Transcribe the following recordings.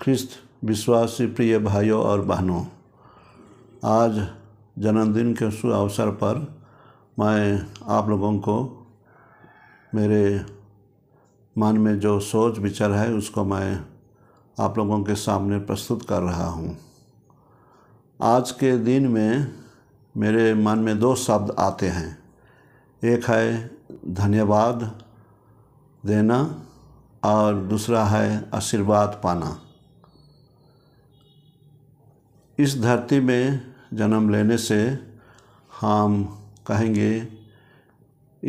ख्रिस्त विश्वासी प्रिय भाइयों और बहनों आज जन्मदिन के शुभ अवसर पर मैं आप लोगों को मेरे मन में जो सोच विचार है उसको मैं आप लोगों के सामने प्रस्तुत कर रहा हूँ आज के दिन में मेरे मन में दो शब्द आते हैं एक है धन्यवाद देना और दूसरा है आशीर्वाद पाना इस धरती में जन्म लेने से हम कहेंगे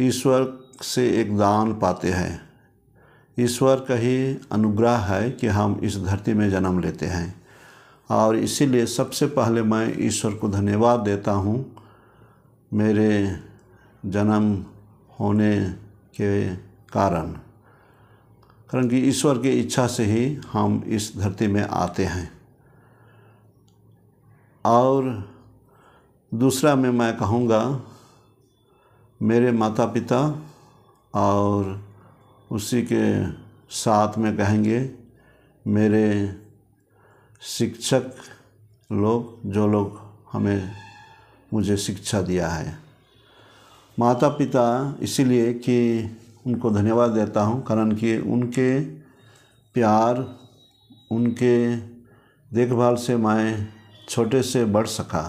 ईश्वर से एक दान पाते हैं ईश्वर का ही अनुग्रह है कि हम इस धरती में जन्म लेते हैं और इसीलिए सबसे पहले मैं ईश्वर को धन्यवाद देता हूँ मेरे जन्म होने के कारण कारण कि ईश्वर की इच्छा से ही हम इस धरती में आते हैं और दूसरा में मैं कहूँगा मेरे माता पिता और उसी के साथ में कहेंगे मेरे शिक्षक लोग जो लोग हमें मुझे शिक्षा दिया है माता पिता इसीलिए कि उनको धन्यवाद देता हूँ कारण कि उनके प्यार उनके देखभाल से मैं छोटे से बढ़ सका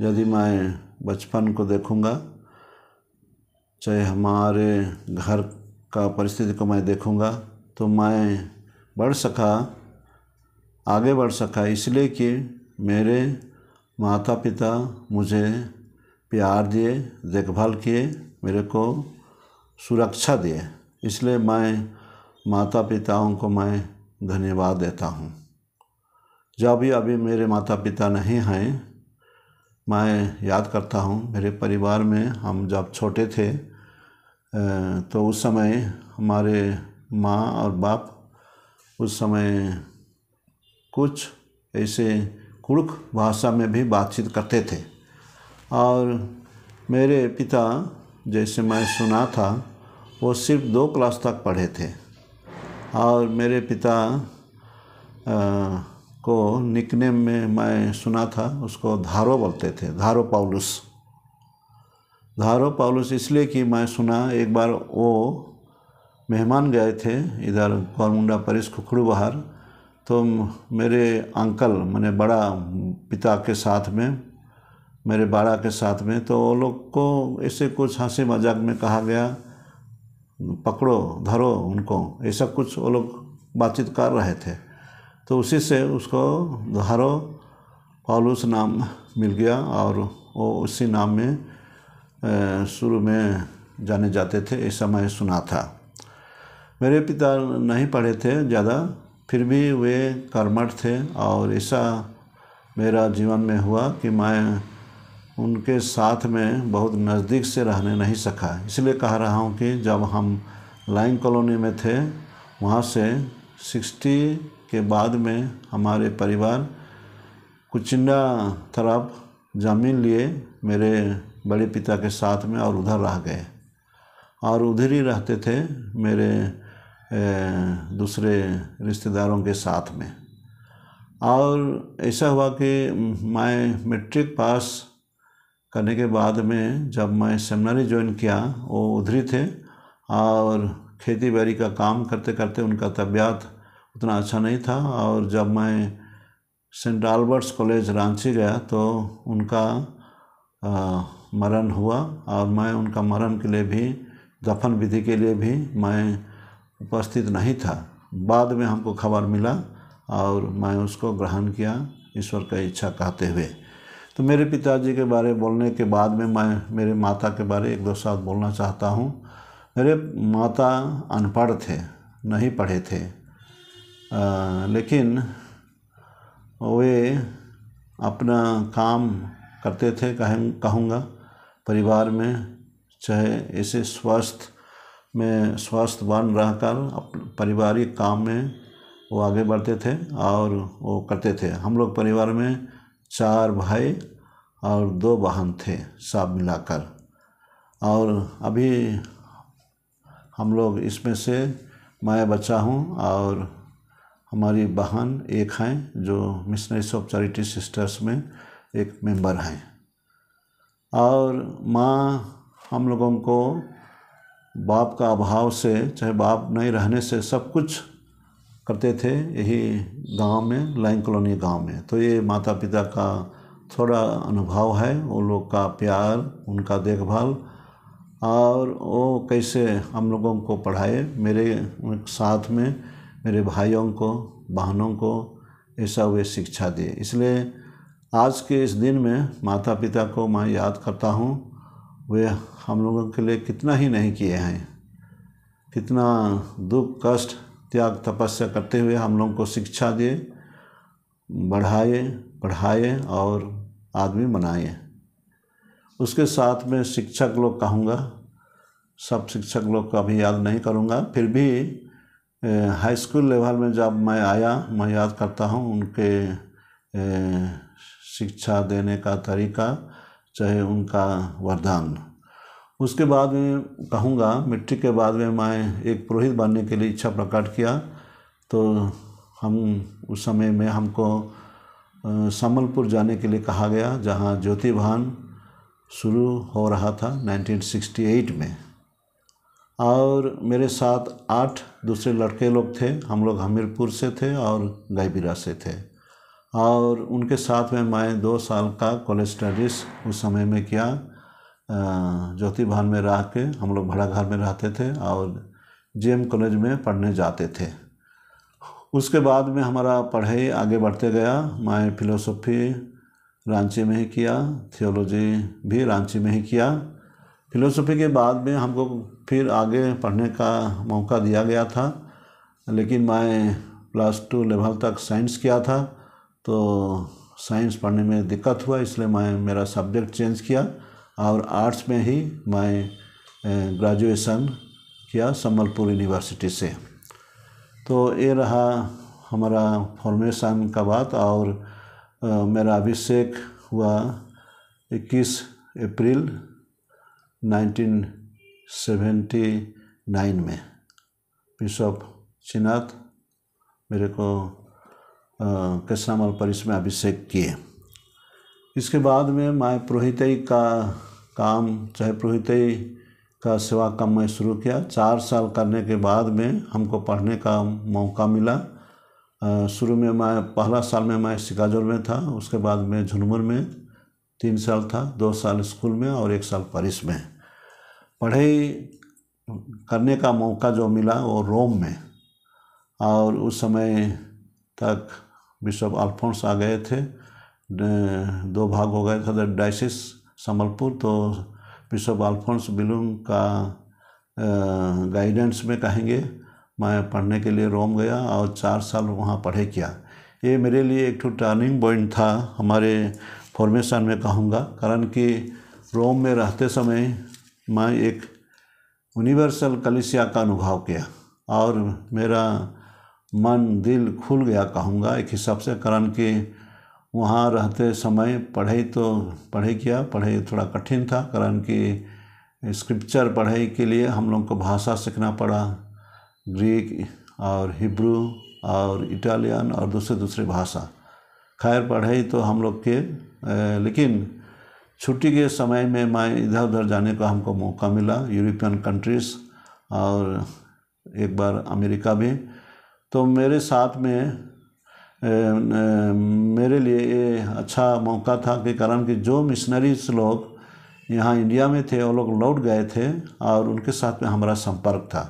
यदि मैं बचपन को देखूँगा चाहे हमारे घर का परिस्थिति को मैं देखूँगा तो मैं बढ़ सका आगे बढ़ सका इसलिए कि मेरे माता पिता मुझे प्यार दिए देखभाल किए मेरे को सुरक्षा दिए इसलिए मैं माता पिताओं को मैं धन्यवाद देता हूँ जब भी अभी मेरे माता पिता नहीं हैं मैं याद करता हूँ मेरे परिवार में हम जब छोटे थे तो उस समय हमारे माँ और बाप उस समय कुछ ऐसे कुड़क भाषा में भी बातचीत करते थे और मेरे पिता जैसे मैं सुना था वो सिर्फ दो क्लास तक पढ़े थे और मेरे पिता आ, को निकनेम में मैं सुना था उसको धारो बोलते थे धारो पाउलुस धारो पाउलुस इसलिए कि मैं सुना एक बार वो मेहमान गए थे इधर गौरमुंडा परिस खुखड़ू बाहर तो मेरे अंकल मैंने बड़ा पिता के साथ में मेरे बाड़ा के साथ में तो वो लोग को ऐसे कुछ हंसी मजाक में कहा गया पकड़ो धरो उनको ऐसा कुछ वो लोग बातचीत कर रहे थे तो उसी से उसको धरो पॉलूस नाम मिल गया और वो उसी नाम में शुरू में जाने जाते थे ऐसा मैं सुना था मेरे पिता नहीं पढ़े थे ज़्यादा फिर भी वे कर्मठ थे और ऐसा मेरा जीवन में हुआ कि मैं उनके साथ में बहुत नज़दीक से रहने नहीं सका इसलिए कह रहा हूँ कि जब हम लाइन कॉलोनी में थे वहाँ से सिक्सटी के बाद में हमारे परिवार कुचिंडा तरफ ज़मीन लिए मेरे बड़े पिता के साथ में और उधर रह गए और उधर ही रहते थे मेरे दूसरे रिश्तेदारों के साथ में और ऐसा हुआ कि मैं मैट्रिक पास करने के बाद में जब मैं सेमिनारी ज्वाइन किया वो उधरी थे और खेती बाड़ी का काम करते करते उनका तबियत उतना अच्छा नहीं था और जब मैं सेंट आल्बर्ट्स कॉलेज रांची गया तो उनका मरण हुआ और मैं उनका मरण के लिए भी दफन विधि के लिए भी मैं उपस्थित नहीं था बाद में हमको खबर मिला और मैं उसको ग्रहण किया ईश्वर का इच्छा कहते हुए तो मेरे पिताजी के बारे बोलने के बाद में मैं मेरे माता के बारे एक दो साथ बोलना चाहता हूँ मेरे माता अनपढ़ थे नहीं पढ़े थे आ, लेकिन वे अपना काम करते थे कहें कहूँगा परिवार में चाहे ऐसे स्वस्थ में स्वस्थ बन रहकर पारिवारिक काम में वो आगे बढ़ते थे और वो करते थे हम लोग परिवार में चार भाई और दो बहन थे सब मिलाकर और अभी हम लोग इसमें से मैं बचा हूँ और हमारी बहन एक हैं जो मिशनरीज ऑफ चैरिटी सिस्टर्स में एक मेंबर हैं और माँ हम लोगों को बाप का अभाव से चाहे बाप नहीं रहने से सब कुछ करते थे यही गांव में लाइन कॉलोनी गांव में तो ये माता पिता का थोड़ा अनुभव है वो लोग का प्यार उनका देखभाल और वो कैसे हम लोगों को पढ़ाए मेरे साथ में मेरे भाइयों को बहनों को ऐसा वे शिक्षा दिए इसलिए आज के इस दिन में माता पिता को मैं याद करता हूँ वे हम लोगों के लिए कितना ही नहीं किए हैं कितना दुख कष्ट त्याग तपस्या करते हुए हम लोगों को शिक्षा दिए बढ़ाए पढ़ाए और आदमी बनाए उसके साथ में शिक्षक लोग कहूँगा सब शिक्षक लोग का भी याद नहीं करूँगा फिर भी हाई स्कूल लेवल में जब मैं आया मैं याद करता हूँ उनके शिक्षा देने का तरीका चाहे उनका वरदान उसके बाद में कहूँगा मिट्टी के बाद में मैं एक पुरोहित बनने के लिए इच्छा प्रकट किया तो हम उस समय में हमको समलपुर जाने के लिए कहा गया जहाँ ज्योति भान शुरू हो रहा था 1968 में और मेरे साथ आठ दूसरे लड़के लोग थे हम लोग हमीरपुर से थे और गायबीरा से थे और उनके साथ में मैं दो साल का कॉलेज स्टडीज़ उस समय में किया ज्योति में रह के हम लोग भड़ा घर में रहते थे और जे कॉलेज में पढ़ने जाते थे उसके बाद में हमारा पढ़ाई आगे बढ़ते गया मैं फिलोसफी रांची में ही किया थियोलॉजी भी रांची में ही किया फिलोसफी के बाद में हमको फिर आगे पढ़ने का मौका दिया गया था लेकिन मैं प्लस टू लेवल तक साइंस किया था तो साइंस पढ़ने में दिक्कत हुआ इसलिए मैं मेरा सब्जेक्ट चेंज किया और आर्ट्स में ही मैं ग्रेजुएशन किया संबलपुर यूनिवर्सिटी से तो ये रहा हमारा फॉर्मेशन का बात और आ, मेरा अभिषेक हुआ 21 अप्रैल 1979 में बिशप श्रीनाथ मेरे को कृष्णामल परिस में अभिषेक किए इसके बाद में मैं पुरोहित का काम चाहे पुरोहित का सेवा काम मैं शुरू किया चार साल करने के बाद में हमको पढ़ने का मौका मिला शुरू में मैं पहला साल में मैं सिकाजोर में था उसके बाद में झुनमुर में तीन साल था दो साल स्कूल में और एक साल परिस में पढ़ाई करने का मौका जो मिला वो रोम में और उस समय तक बिशप अल्फोंस आ गए थे दो भाग हो गए था डाइसिस संबलपुर तो बिशप अल्फोंस बिलूंग का गाइडेंस में कहेंगे मैं पढ़ने के लिए रोम गया और चार साल वहाँ पढ़े किया ये मेरे लिए एक टर्निंग पॉइंट था हमारे फॉर्मेशन में कहूँगा कारण कि रोम में रहते समय मैं एक यूनिवर्सल कलिसिया का अनुभव किया और मेरा मन दिल खुल गया कहूँगा एक हिसाब से कारण कि वहाँ रहते समय पढ़ाई तो पढ़ाई किया पढ़ाई थोड़ा कठिन था कारण कि स्क्रिप्चर पढ़ाई के लिए हम लोग को भाषा सीखना पड़ा ग्रीक और हिब्रू और इटालियन और दूसरे दूसरे भाषा खैर पढ़ाई तो हम लोग के लेकिन छुट्टी के समय में मैं इधर उधर जाने का हमको मौका मिला यूरोपियन कंट्रीज़ और एक बार अमेरिका भी तो मेरे साथ में मेरे लिए ये अच्छा मौका था कि कारण कि जो मिशनरीज लोग यहाँ इंडिया में थे वो लोग लौट गए थे और उनके साथ में हमारा संपर्क था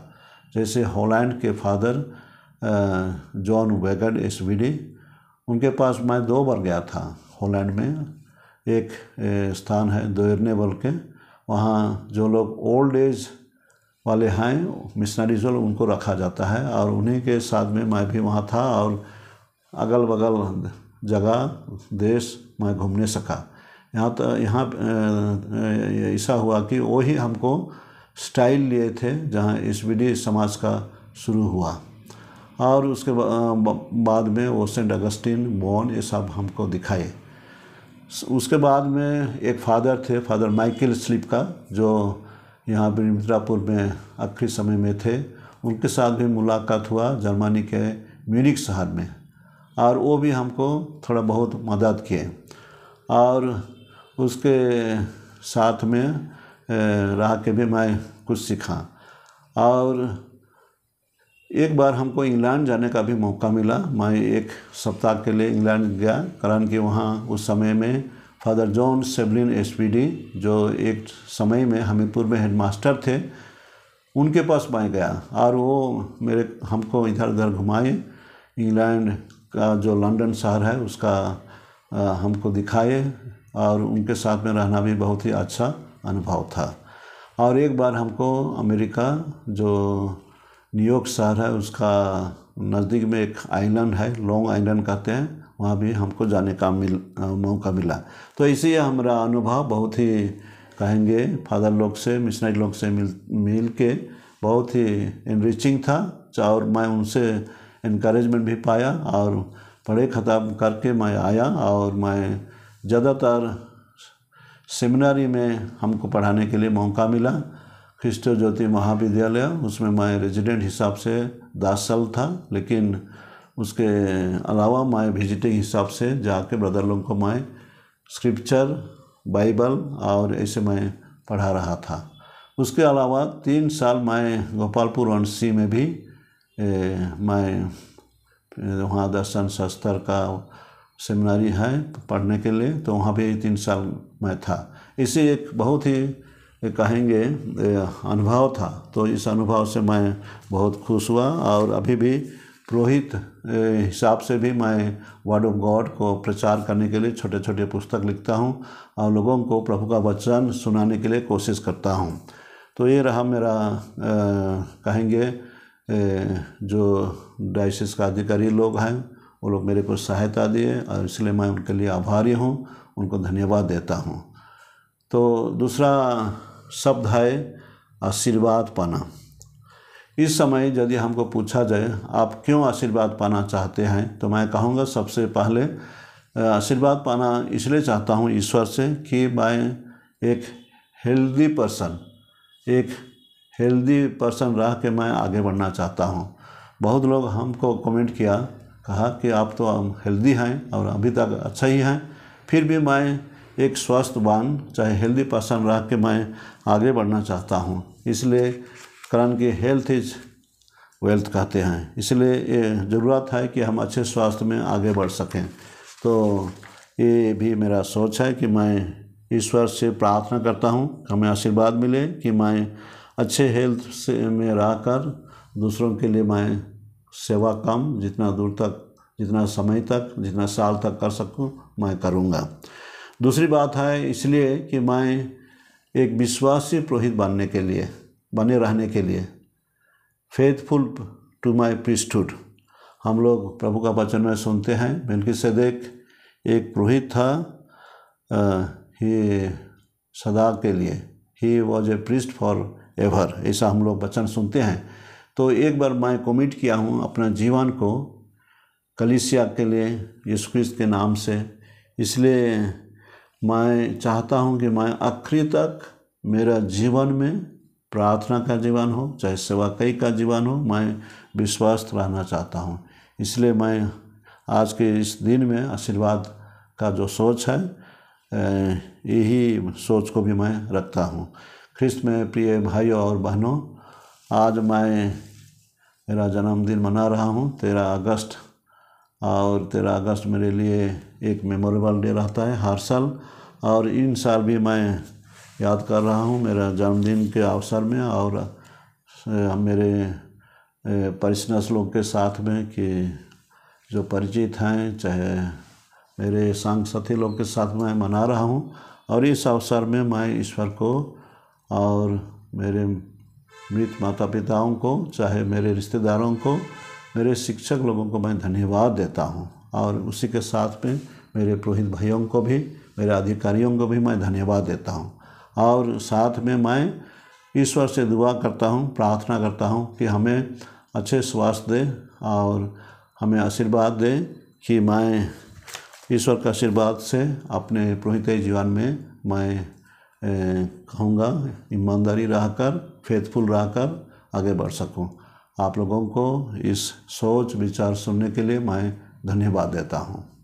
जैसे हॉलैंड के फादर जॉन वेगन एस उनके पास मैं दो बार गया था हॉलैंड में एक स्थान है दोरने बल के वहाँ जो लोग ओल्ड एज वाले हैं मिशनरीज लोग उनको रखा जाता है और उन्हीं के साथ में मैं भी वहाँ था और अगल बगल जगह देश मैं घूमने सका यहाँ तो यहाँ ऐसा हुआ कि वो ही हमको स्टाइल लिए थे जहाँ एस समाज का शुरू हुआ और उसके बाद में वो सेंट अगस्टिन बोन ये सब हमको दिखाए उसके बाद में एक फादर थे फादर माइकल स्लिप का जो यहाँ पर मिर्जापुर में आखिरी समय में थे उनके साथ भी मुलाकात हुआ जर्मनी के म्यूनिक शहर में और वो भी हमको थोड़ा बहुत मदद किए और उसके साथ में रह के भी मैं कुछ सीखा और एक बार हमको इंग्लैंड जाने का भी मौका मिला मैं एक सप्ताह के लिए इंग्लैंड गया कारण कि वहाँ उस समय में फादर जॉन सेबलिन एस जो एक समय में हमीरपुर में हेडमास्टर थे उनके पास मैं गया और वो मेरे हमको इधर उधर घुमाए इंग्लैंड का जो लंदन शहर है उसका हमको दिखाए और उनके साथ में रहना भी बहुत ही अच्छा अनुभव था और एक बार हमको अमेरिका जो न्यूयॉर्क शहर है उसका नज़दीक में एक आइलैंड है लॉन्ग आइलैंड कहते हैं वहाँ भी हमको जाने का मिल मौका मिला तो इसी हमारा अनुभव बहुत ही कहेंगे फादर लोग से मिशनरी लोग से मिल मिल के बहुत ही इनरिचिंग था और मैं उनसे इनक्रेजमेंट भी पाया और पढ़े ख़त्म करके मैं आया और मैं ज़्यादातर सेमिनारी में हमको पढ़ाने के लिए मौका मिला ख्रिस्ट ज्योति महाविद्यालय उसमें मैं रेजिडेंट हिसाब से दस साल था लेकिन उसके अलावा मैं विजिटिंग हिसाब से जाके ब्रदर लोगों को मैं स्क्रिप्चर बाइबल और ऐसे मैं पढ़ा रहा था उसके अलावा तीन साल मैं गोपालपुर वंशी में भी मैं वहाँ दर्शन शास्त्र का सेमिनारी है पढ़ने के लिए तो वहाँ भी तीन साल मैं था इसी एक बहुत ही कहेंगे अनुभव था तो इस अनुभव से मैं बहुत खुश हुआ और अभी भी पुरोहित हिसाब से भी मैं वर्ड ऑफ गॉड को प्रचार करने के लिए छोटे छोटे पुस्तक लिखता हूँ और लोगों को प्रभु का वचन सुनाने के लिए कोशिश करता हूँ तो ये रहा मेरा आ, कहेंगे जो डायसिस का अधिकारी लोग हैं वो लोग मेरे को सहायता दिए और इसलिए मैं उनके लिए आभारी हूँ उनको धन्यवाद देता हूँ तो दूसरा शब्द है आशीर्वाद पाना इस समय यदि हमको पूछा जाए आप क्यों आशीर्वाद पाना चाहते हैं तो मैं कहूँगा सबसे पहले आशीर्वाद पाना इसलिए चाहता हूँ ईश्वर से कि मैं एक हेल्दी पर्सन एक हेल्दी पर्सन रह के मैं आगे बढ़ना चाहता हूँ बहुत लोग हमको कमेंट किया कहा कि आप तो हम हेल्दी हैं और अभी तक अच्छा ही हैं फिर भी मैं एक स्वस्थ बान चाहे हेल्दी पर्सन रह के मैं आगे बढ़ना चाहता हूँ इसलिए करण की हेल्थ इज वेल्थ कहते हैं इसलिए ये ज़रूरत है कि हम अच्छे स्वास्थ्य में आगे बढ़ सकें तो ये भी मेरा सोच है कि मैं ईश्वर से प्रार्थना करता हूँ हमें आशीर्वाद मिले कि मैं अच्छे हेल्थ से में कर दूसरों के लिए मैं सेवा काम जितना दूर तक जितना समय तक जितना साल तक कर सकूं मैं करूंगा दूसरी बात है इसलिए कि मैं एक विश्वासी पुरोहित बनने के लिए बने रहने के लिए फेथफुल टू माई प्रिस्टहुड हम लोग प्रभु का वचन में सुनते हैं बिल्कुल से देख एक पुरोहित था आ, ही सदा के लिए ही was a priest for ever ऐसा हम लोग वचन सुनते हैं तो एक बार मैं कमिट किया हूँ अपना जीवन को कलिसिया के लिए यीशु क्रिस्त के नाम से इसलिए मैं चाहता हूँ कि मैं आखिरी तक मेरा जीवन में प्रार्थना का जीवन हो चाहे सेवा कई का जीवन हो मैं विश्वास रहना चाहता हूँ इसलिए मैं आज के इस दिन में आशीर्वाद का जो सोच है यही सोच को भी मैं रखता हूँ ख्रिस्त में प्रिय भाइयों और बहनों आज मैं मेरा जन्मदिन मना रहा हूँ तेरह अगस्त और तेरह अगस्त मेरे लिए एक मेमोरेबल डे रहता है हर साल और इन साल भी मैं याद कर रहा हूँ मेरा जन्मदिन के अवसर में और मेरे परिसनस लोग के साथ में कि जो परिचित हैं चाहे मेरे संग साथी लोग के साथ मैं मना रहा हूँ और इस अवसर में मैं ईश्वर को और मेरे मृत माता पिताओं को चाहे मेरे रिश्तेदारों को मेरे शिक्षक लोगों को मैं धन्यवाद देता हूँ और उसी के साथ में मेरे पुरोहित भाइयों को भी मेरे अधिकारियों को भी मैं धन्यवाद देता हूँ और साथ में मैं ईश्वर से दुआ करता हूँ प्रार्थना करता हूँ कि हमें अच्छे स्वास्थ्य दें और हमें आशीर्वाद दें कि मैं ईश्वर के आशीर्वाद से अपने पुरोहित जीवन में मैं कहूँगा ईमानदारी रहकर फेथफुल रहकर आगे बढ़ सकूँ आप लोगों को इस सोच विचार सुनने के लिए मैं धन्यवाद देता हूँ